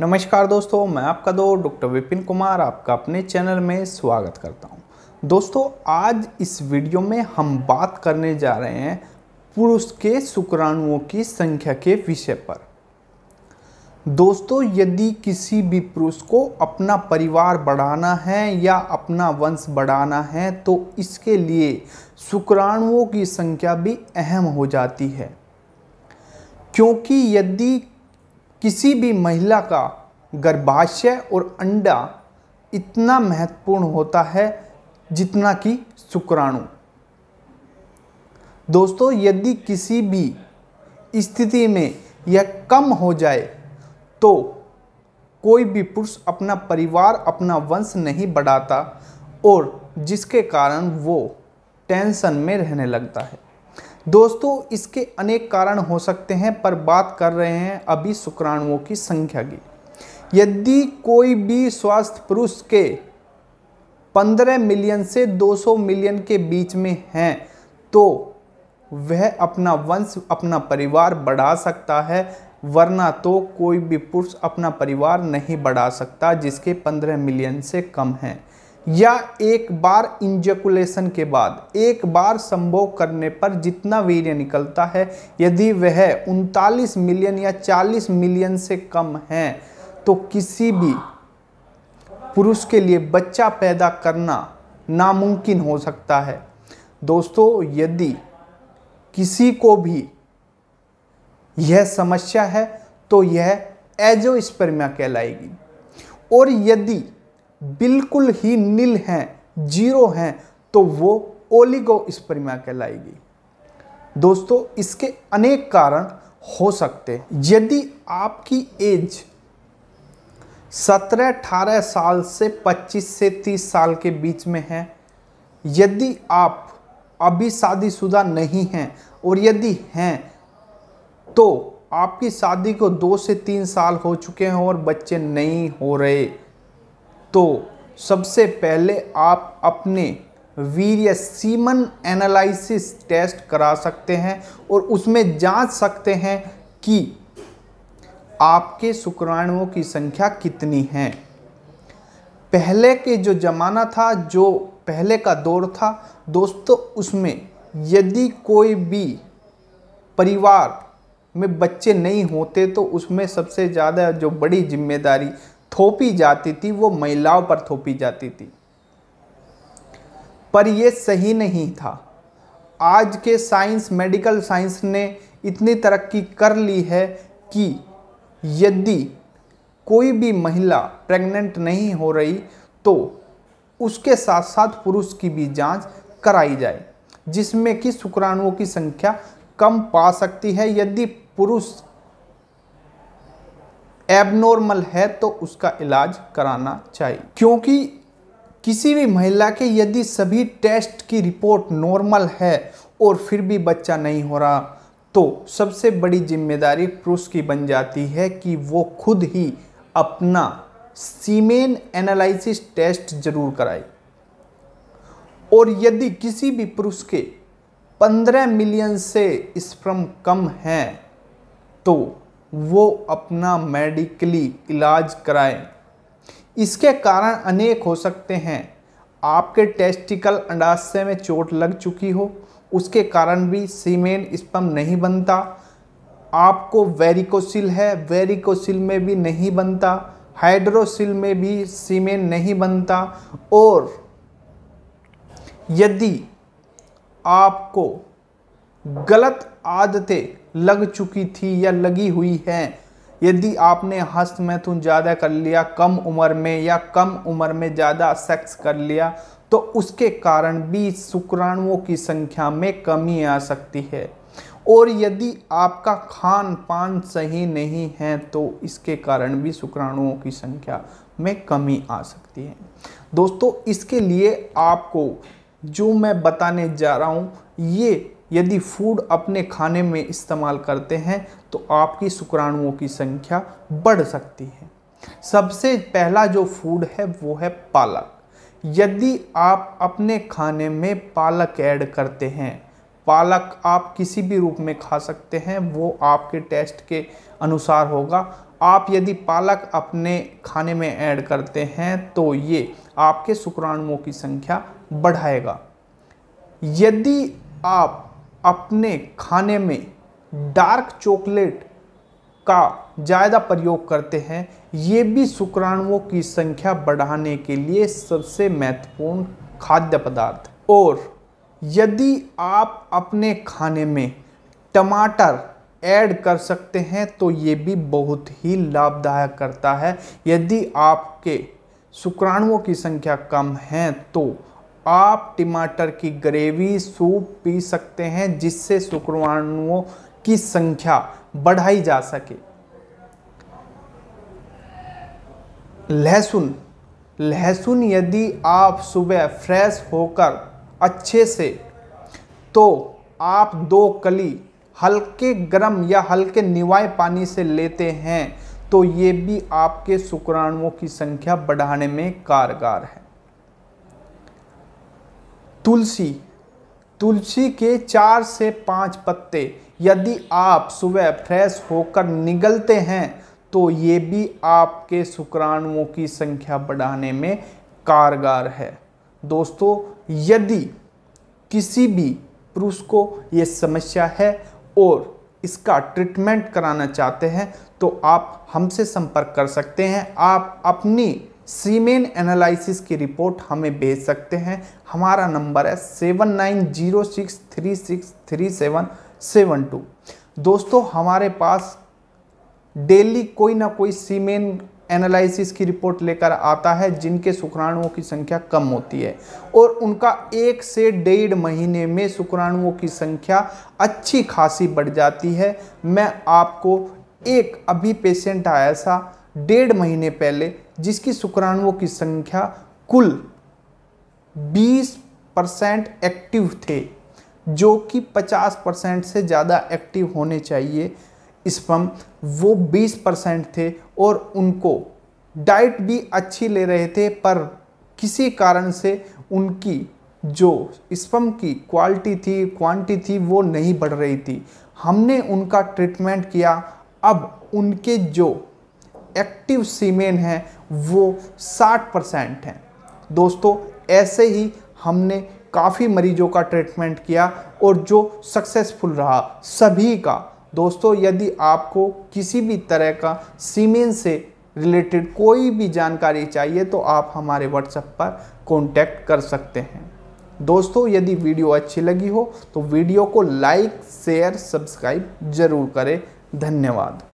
नमस्कार दोस्तों मैं आपका दो डॉक्टर विपिन कुमार आपका अपने चैनल में स्वागत करता हूं। दोस्तों आज इस वीडियो में हम बात करने जा रहे हैं पुरुष के शुक्राणुओं की संख्या के विषय पर दोस्तों यदि किसी भी पुरुष को अपना परिवार बढ़ाना है या अपना वंश बढ़ाना है तो इसके लिए शुक्राणुओं की संख्या भी अहम हो जाती है क्योंकि यदि किसी भी महिला का गर्भाशय और अंडा इतना महत्वपूर्ण होता है जितना कि शुक्राणु दोस्तों यदि किसी भी स्थिति में यह कम हो जाए तो कोई भी पुरुष अपना परिवार अपना वंश नहीं बढ़ाता और जिसके कारण वो टेंशन में रहने लगता है दोस्तों इसके अनेक कारण हो सकते हैं पर बात कर रहे हैं अभी शुक्राणुओं की संख्या की यदि कोई भी स्वास्थ्य पुरुष के 15 मिलियन से 200 मिलियन के बीच में हैं तो वह अपना वंश अपना परिवार बढ़ा सकता है वरना तो कोई भी पुरुष अपना परिवार नहीं बढ़ा सकता जिसके 15 मिलियन से कम हैं या एक बार इंजेकुलेशन के बाद एक बार संभोग करने पर जितना वीर्य निकलता है यदि वह उनतालीस मिलियन या 40 मिलियन से कम है तो किसी भी पुरुष के लिए बच्चा पैदा करना नामुमकिन हो सकता है दोस्तों यदि किसी को भी यह समस्या है तो यह एजोस्पर्मिया कहलाएगी और यदि बिल्कुल ही नील हैं जीरो हैं तो वो ओलिगो स्परिमा कहलाएगी दोस्तों इसके अनेक कारण हो सकते यदि आपकी एज 17-18 साल से 25 से 30 साल के बीच में है यदि आप अभी शादीशुदा नहीं हैं और यदि हैं तो आपकी शादी को दो से तीन साल हो चुके हैं और बच्चे नहीं हो रहे तो सबसे पहले आप अपने वीर्य सीमन एनालिसिस टेस्ट करा सकते हैं और उसमें जांच सकते हैं कि आपके शुक्राणुओं की संख्या कितनी है पहले के जो ज़माना था जो पहले का दौर था दोस्तों उसमें यदि कोई भी परिवार में बच्चे नहीं होते तो उसमें सबसे ज़्यादा जो बड़ी जिम्मेदारी थोपी जाती थी वो महिलाओं पर थोपी जाती थी पर ये सही नहीं था आज के साइंस मेडिकल साइंस ने इतनी तरक्की कर ली है कि यदि कोई भी महिला प्रेग्नेंट नहीं हो रही तो उसके साथ साथ पुरुष की भी जांच कराई जाए जिसमें कि शुक्राणुओं की संख्या कम पा सकती है यदि पुरुष एबनॉर्मल है तो उसका इलाज कराना चाहिए क्योंकि किसी भी महिला के यदि सभी टेस्ट की रिपोर्ट नॉर्मल है और फिर भी बच्चा नहीं हो रहा तो सबसे बड़ी जिम्मेदारी पुरुष की बन जाती है कि वो खुद ही अपना सीमेन एनालिसिस टेस्ट जरूर कराए और यदि किसी भी पुरुष के 15 मिलियन से स्प्रम कम हैं तो वो अपना मेडिकली इलाज कराएं इसके कारण अनेक हो सकते हैं आपके टेस्टिकल अंडाशय में चोट लग चुकी हो उसके कारण भी सीमेन स्पम नहीं बनता आपको वेरिकोसिल है वेरिकोसिल में भी नहीं बनता हाइड्रोसिल में भी सीमेन नहीं बनता और यदि आपको गलत आदतें लग चुकी थी या लगी हुई हैं यदि आपने हस्त मैथुन तो ज़्यादा कर लिया कम उम्र में या कम उम्र में ज़्यादा सेक्स कर लिया तो उसके कारण भी शुक्राणुओं की संख्या में कमी आ सकती है और यदि आपका खान पान सही नहीं है तो इसके कारण भी शुक्राणुओं की संख्या में कमी आ सकती है दोस्तों इसके लिए आपको जो मैं बताने जा रहा हूँ ये यदि फूड अपने खाने में इस्तेमाल करते हैं तो आपकी शुक्राणुओं की संख्या बढ़ सकती है सबसे पहला जो फूड है वो है पालक यदि आप अपने खाने में पालक ऐड करते हैं पालक आप किसी भी रूप में खा सकते हैं वो आपके टेस्ट के अनुसार होगा आप यदि पालक अपने खाने में ऐड करते हैं तो ये आपके शुक्राणुओं की संख्या बढ़ाएगा यदि आप अपने खाने में डार्क चॉकलेट का ज़्यादा प्रयोग करते हैं ये भी शुक्राणुओं की संख्या बढ़ाने के लिए सबसे महत्वपूर्ण खाद्य पदार्थ और यदि आप अपने खाने में टमाटर ऐड कर सकते हैं तो ये भी बहुत ही लाभदायक करता है यदि आपके शुक्राणुओं की संख्या कम है तो आप टमाटर की ग्रेवी सूप पी सकते हैं जिससे शुक्राणुओं की संख्या बढ़ाई जा सके लहसुन लहसुन यदि आप सुबह फ्रेश होकर अच्छे से तो आप दो कली हल्के गर्म या हल्के निवाए पानी से लेते हैं तो ये भी आपके शुक्राणुओं की संख्या बढ़ाने में कारगर है तुलसी तुलसी के चार से पाँच पत्ते यदि आप सुबह फ्रेश होकर निगलते हैं तो ये भी आपके शुक्राणुओं की संख्या बढ़ाने में कारगर है दोस्तों यदि किसी भी पुरुष को ये समस्या है और इसका ट्रीटमेंट कराना चाहते हैं तो आप हमसे संपर्क कर सकते हैं आप अपनी सीमेन एनालिसिस की रिपोर्ट हमें भेज सकते हैं हमारा नंबर है seven nine zero six three six three seven seven two दोस्तों हमारे पास डेली कोई ना कोई सीमेन एनालिसिस की रिपोर्ट लेकर आता है जिनके शुक्राणुओं की संख्या कम होती है और उनका एक से डेढ़ महीने में शुक्राणुओं की संख्या अच्छी खासी बढ़ जाती है मैं आपको एक अभी पेशेंट आया था डेढ़ महीने पहले जिसकी शुक्राणुओं की संख्या कुल 20 परसेंट एक्टिव थे जो कि 50 परसेंट से ज़्यादा एक्टिव होने चाहिए स्पम वो 20 परसेंट थे और उनको डाइट भी अच्छी ले रहे थे पर किसी कारण से उनकी जो स्पम की क्वालिटी थी क्वांटिटी थी वो नहीं बढ़ रही थी हमने उनका ट्रीटमेंट किया अब उनके जो एक्टिव सीमेन है वो 60 परसेंट है दोस्तों ऐसे ही हमने काफ़ी मरीजों का ट्रीटमेंट किया और जो सक्सेसफुल रहा सभी का दोस्तों यदि आपको किसी भी तरह का सीमेन से रिलेटेड कोई भी जानकारी चाहिए तो आप हमारे व्हाट्सएप पर कॉन्टैक्ट कर सकते हैं दोस्तों यदि वीडियो अच्छी लगी हो तो वीडियो को लाइक शेयर सब्सक्राइब ज़रूर करें धन्यवाद